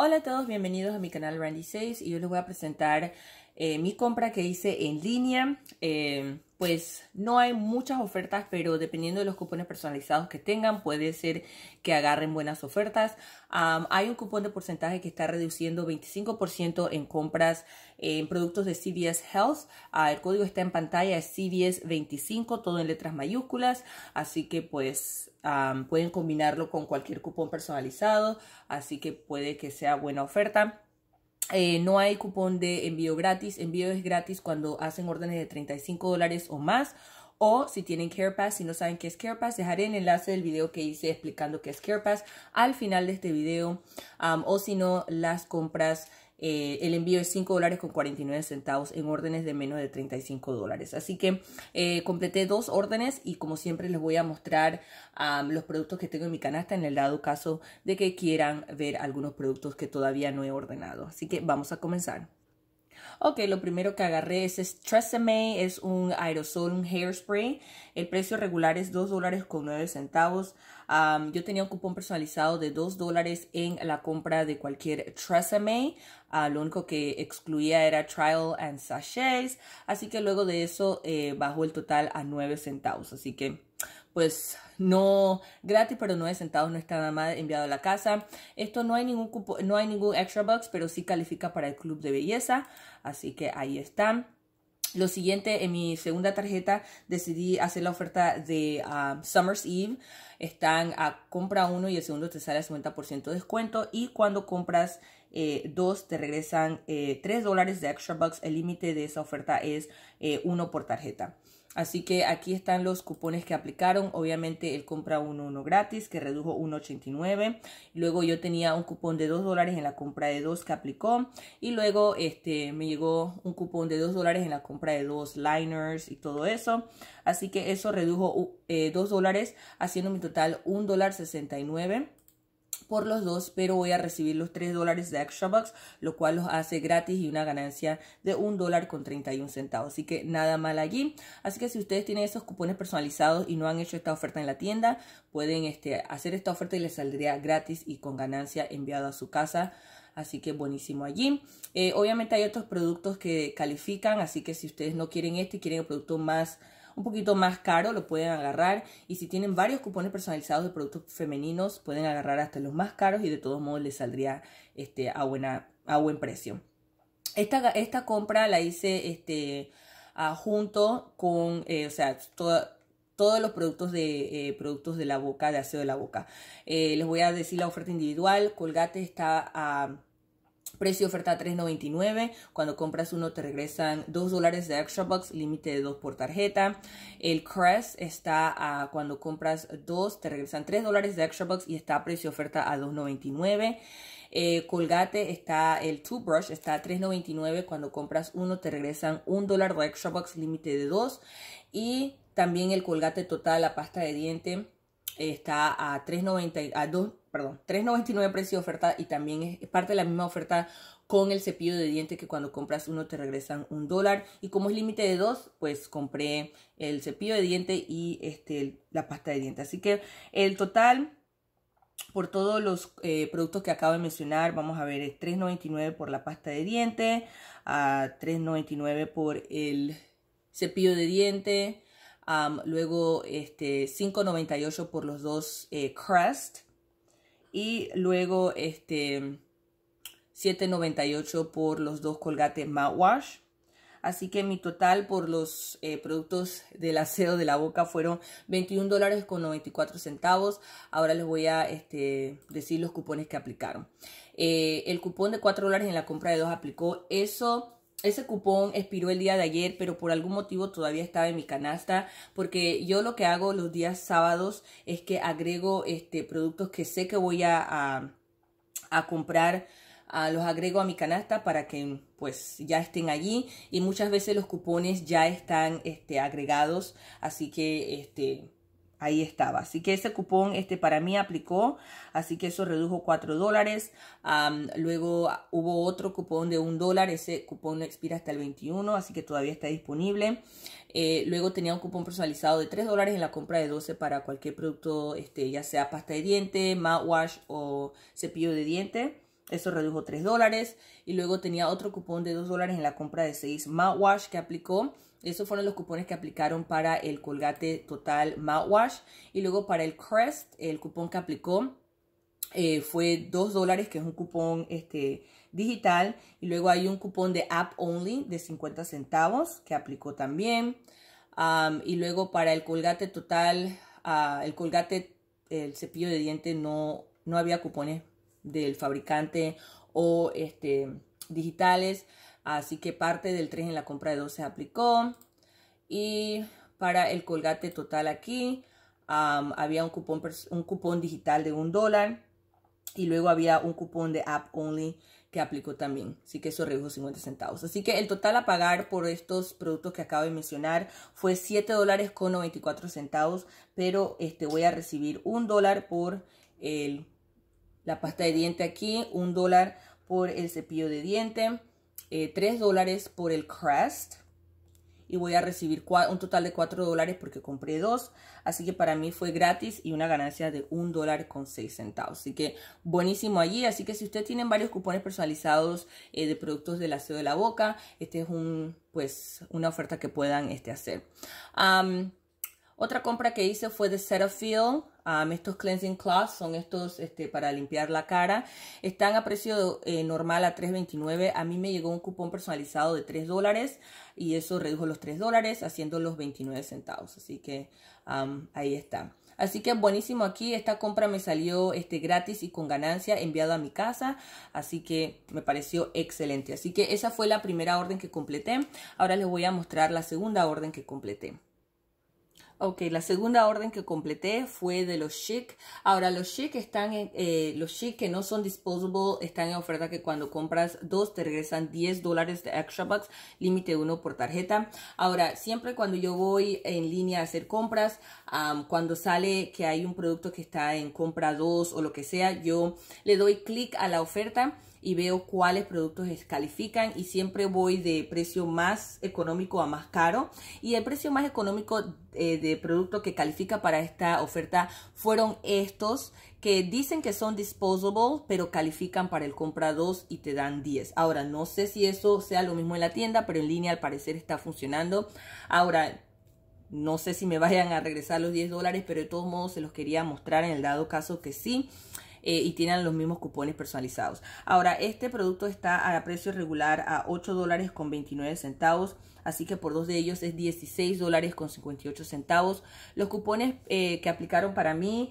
Hola a todos, bienvenidos a mi canal Randy Says y yo les voy a presentar eh, mi compra que hice en línea. Eh, pues no hay muchas ofertas, pero dependiendo de los cupones personalizados que tengan, puede ser que agarren buenas ofertas. hay un cupón de porcentaje que está reduciendo 25% en compras en productos de CVS Health. Ah, el código está en pantalla, es CVS25, todo en letras mayúsculas, así que pues pueden combinarlo con cualquier cupón personalizado, así que puede que sea buena oferta. Eh, no hay cupón de envío gratis. Envío es gratis cuando hacen órdenes de 35 dólares o más. O si tienen CarePass, si no saben qué es CarePass, dejaré el enlace del video que hice explicando qué es CarePass al final de este video. o si no, las compras eh, el envío es $5.49 con en órdenes de menos de 35 Así que eh, completé dos órdenes y como siempre les voy a mostrar los productos que tengo en mi canasta en el dado caso de que quieran ver algunos productos que todavía no he ordenado. Así que vamos a comenzar. Ok, lo primero que agarré es Tresemme, es un aerosol, un hairspray. El precio regular es 2 dólares con 9 centavos. yo tenía un cupón personalizado de 2 dólares en la compra de cualquier Tresemme. Ah, lo único que excluía era trial and sachets. Así que luego de eso eh, bajó el total a 9 centavos. Así que pues no gratis, pero no es centavos no está nada más enviado a la casa. Esto no hay ningún cupo, no hay ningún extra box, pero sí califica para el club de belleza, así que ahí está. Lo siguiente, en mi segunda tarjeta decidí hacer la oferta de ah, Summer's Eve. Están a compra uno y el segundo te sale a 50% de descuento. Y cuando compras eh, dos, te regresan 3 eh, dólares de extra bucks. El límite de esa oferta es eh, uno por tarjeta. Así que aquí están los cupones que aplicaron. Obviamente el compra uno, uno gratis que redujo 1.89. Luego yo tenía un cupón de 2 dólares en la compra de 2 que aplicó. Y luego este, me llegó un cupón de 2 dólares en la compra de 2 liners y todo eso. Así que eso redujo 2 eh, dólares haciendo mi total 1.69 dólar por los dos, pero voy a recibir los 3 dólares de Extra Bucks, lo cual los hace gratis y una ganancia de 1 dólar con 31 centavos. Así que nada mal allí. Así que si ustedes tienen esos cupones personalizados y no han hecho esta oferta en la tienda, pueden este, hacer esta oferta y les saldría gratis y con ganancia enviado a su casa. Así que buenísimo allí. Eh, obviamente hay otros productos que califican, así que si ustedes no quieren este y quieren el producto más un poquito más caro, lo pueden agarrar. Y si tienen varios cupones personalizados de productos femeninos, pueden agarrar hasta los más caros y de todos modos les saldría este, a, buena, a buen precio. Esta, esta compra la hice este, junto con, eh, o sea, todos los productos de eh, productos de la boca, de aseo de la boca. Eh, les voy a decir la oferta individual. Colgate está a Precio oferta 3.99. Cuando compras uno te regresan 2 dólares de extra bucks, límite de 2 por tarjeta. El Crest está a cuando compras 2 te regresan 3 dólares de extra bucks y está a precio oferta a 2.99. Eh, Colgate está el toothbrush, está a 3.99. Cuando compras uno te regresan 1 dólar de extra bucks, límite de 2. Y también el Colgate total, la pasta de diente, está a $3.99 perdón, 3.99 precio de oferta y también es parte de la misma oferta con el cepillo de dientes que cuando compras uno te regresan un dólar y como es límite de dos, pues compré el cepillo de diente y este, la pasta de dientes. Así que el total por todos los eh, productos que acabo de mencionar, vamos a ver, 3.99 por la pasta de diente, a 3.99 por el cepillo de diente, luego este, 5.98 por los dos eh, crust, y luego este 7.98 por los dos colgate mouthwash. Así que mi total por los eh, productos del aseo de la boca fueron 21 dólares con 94 centavos. Ahora les voy a este, decir los cupones que aplicaron. Eh, el cupón de 4 dólares en la compra de dos aplicó eso. Ese cupón expiró el día de ayer, pero por algún motivo todavía estaba en mi canasta, porque yo lo que hago los días sábados es que agrego este, productos que sé que voy a, a, comprar, a, ah, los agrego a mi canasta para que pues ya estén allí y muchas veces los cupones ya están este, agregados, así que este, ahí estaba. Así que ese cupón este para mí aplicó, así que eso redujo 4 dólares. luego hubo otro cupón de 1 dólar, ese cupón expira hasta el 21, así que todavía está disponible. Eh, luego tenía un cupón personalizado de 3 dólares en la compra de 12 para cualquier producto, este, ya sea pasta de diente, mouthwash o cepillo de diente. Eso redujo 3 dólares. Y luego tenía otro cupón de 2 dólares en la compra de 6 mouthwash que aplicó esos fueron los cupones que aplicaron para el Colgate Total Mouthwash. Y luego para el Crest, el cupón que aplicó eh, fue 2 dólares, que es un cupón este, digital. Y luego hay un cupón de App Only de 50 centavos que aplicó también. y luego para el colgate total, ah, el colgate, el cepillo de diente, no, no había cupones del fabricante o este, digitales. Así que parte del 3 en la compra de 2 se aplicó. Y para el colgate total aquí había un cupón, un cupón digital de un dólar. Y luego había un cupón de app only que aplicó también. Así que eso redujo 50 centavos. Así que el total a pagar por estos productos que acabo de mencionar fue 7 dólares con 94 centavos. Pero este, voy a recibir un dólar por la pasta de diente aquí, un dólar por el cepillo de diente eh, tres 3 dólares por el Crest. Y voy a recibir un total de cuatro dólares porque compré dos. Así que para mí fue gratis y una ganancia de un dólar con seis centavos. Así que buenísimo allí. Así que si ustedes tienen varios cupones personalizados eh, de productos del aseo de la boca, este es un, pues, una oferta que puedan este, hacer. Otra compra que hice fue de Cetaphil. Um, estos cleansing cloths son estos este, para limpiar la cara. Están a precio eh, normal a $3.29. A mí me llegó un cupón personalizado de $3 dólares y eso redujo los $3 dólares haciendo los 29 centavos. Así que ahí está. Así que buenísimo aquí. Esta compra me salió este, gratis y con ganancia enviado a mi casa. Así que me pareció excelente. Así que esa fue la primera orden que completé. Ahora les voy a mostrar la segunda orden que completé. Okay, la segunda orden que completé fue de los chic. Ahora, los chic están en, eh, los chic que no son disposable están en oferta que cuando compras dos te regresan 10 dólares de extra bucks, límite uno por tarjeta. Ahora, siempre cuando yo voy en línea a hacer compras, cuando sale que hay un producto que está en compra dos o lo que sea, yo le doy clic a la oferta y veo cuáles productos califican y siempre voy de precio más económico a más caro y el precio más económico eh, de producto que califica para esta oferta fueron estos que dicen que son disposable pero califican para el compra 2 y te dan 10 ahora no sé si eso sea lo mismo en la tienda pero en línea al parecer está funcionando ahora no sé si me vayan a regresar los 10 dólares, pero de todos modos se los quería mostrar en el dado caso que sí. Eh, y tienen los mismos cupones personalizados. Ahora, este producto está a precio regular a 8 dólares con 29 centavos. Así que por dos de ellos es 16 dólares con 58 centavos. Los cupones eh, que aplicaron para mí,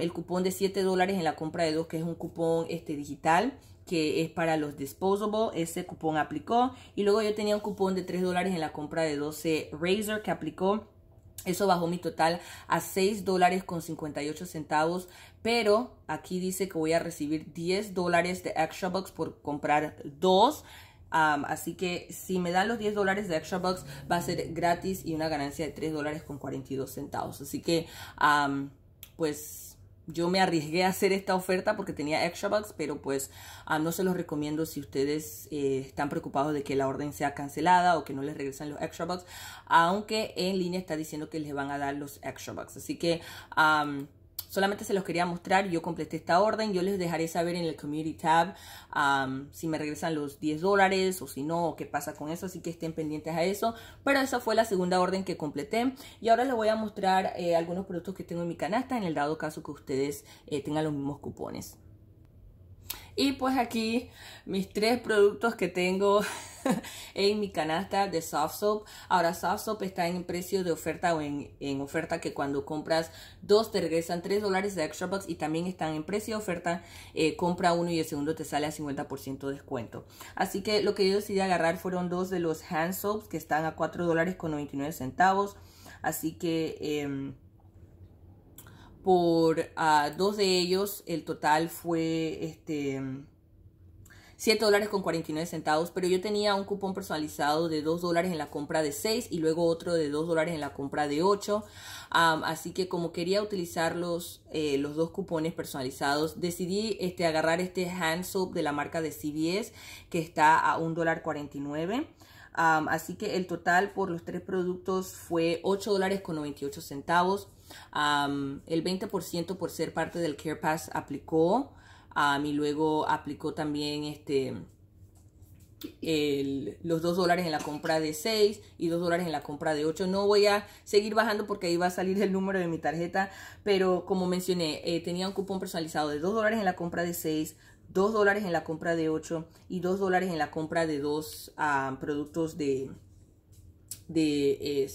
el cupón de 7 dólares en la compra de dos, que es un cupón este, digital que es para los disposable, ese cupón aplicó. Y luego yo tenía un cupón de 3 dólares en la compra de 12 razor que aplicó. Eso bajó mi total a 6 dólares con 58 centavos, pero aquí dice que voy a recibir 10 dólares de extra bucks por comprar dos. así que si me dan los 10 dólares de extra bucks va a ser gratis y una ganancia de 3 dólares con 42 centavos. Así que, pues yo me arriesgué a hacer esta oferta porque tenía extra bucks, pero pues ah, no se los recomiendo si ustedes eh, están preocupados de que la orden sea cancelada o que no les regresen los extra bucks, aunque en línea está diciendo que les van a dar los extra bucks. Así que... Solamente se los quería mostrar, yo completé esta orden, yo les dejaré saber en el Community Tab si me regresan los 10 dólares o si no, qué pasa con eso, así que estén pendientes a eso. Pero esa fue la segunda orden que completé y ahora les voy a mostrar eh, algunos productos que tengo en mi canasta en el dado caso que ustedes eh, tengan los mismos cupones. Y pues aquí mis tres productos que tengo en mi canasta de soft soap. Ahora soft soap está en precio de oferta o en, oferta que cuando compras dos te regresan tres dólares de extra box y también están en precio de oferta. Eh, compra uno y el segundo te sale a 50% de descuento. Así que lo que yo decidí agarrar fueron dos de los hand soaps que están a cuatro dólares con 99 centavos. Así que... Em, por ah, dos de ellos. El total fue este, 7 dólares con 49 centavos, pero yo tenía un cupón personalizado de 2 dólares en la compra de 6 y luego otro de 2 dólares en la compra de 8. así que como quería utilizar los, eh, los dos cupones personalizados, decidí este, agarrar este hand soap de la marca de CVS que está a $1.49. dólar 49. así que el total por los tres productos fue 8 dólares con 98 centavos el 20% por ser parte del Care Pass aplicó y luego aplicó también este, los 2 dólares en la compra de 6 y 2 dólares en la compra de 8. No voy a seguir bajando porque ahí va a salir el número de mi tarjeta, pero como mencioné, eh, tenía un cupón personalizado de 2 dólares en la compra de 6, 2 dólares en la compra de 8 y 2 dólares en la compra de 2 productos de, de eh,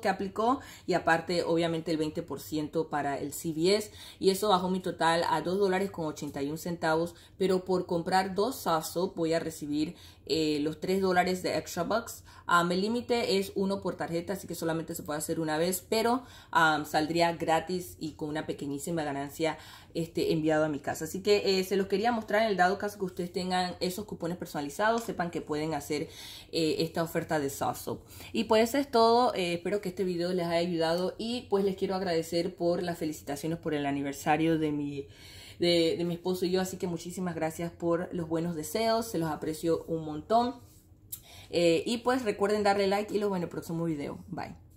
que aplicó y aparte obviamente el 20% para el CVS y eso bajó mi total a 2 dólares con 81 centavos pero por comprar dos soft voy a recibir eh, los 3 dólares de extra bucks um, mi límite es uno por tarjeta así que solamente se puede hacer una vez pero ah, saldría gratis y con una pequeñísima ganancia este, enviado a mi casa así que eh, se los quería mostrar en el dado caso que ustedes tengan esos cupones personalizados sepan que pueden hacer eh, esta oferta de soft y pues es todo. Eh, espero que este video les haya ayudado y pues les quiero agradecer por las felicitaciones por el aniversario de mi, de, mi esposo y yo. Así que muchísimas gracias por los buenos deseos. Se los aprecio un montón. Eh, y pues recuerden darle like y los veo en el próximo video. Bye.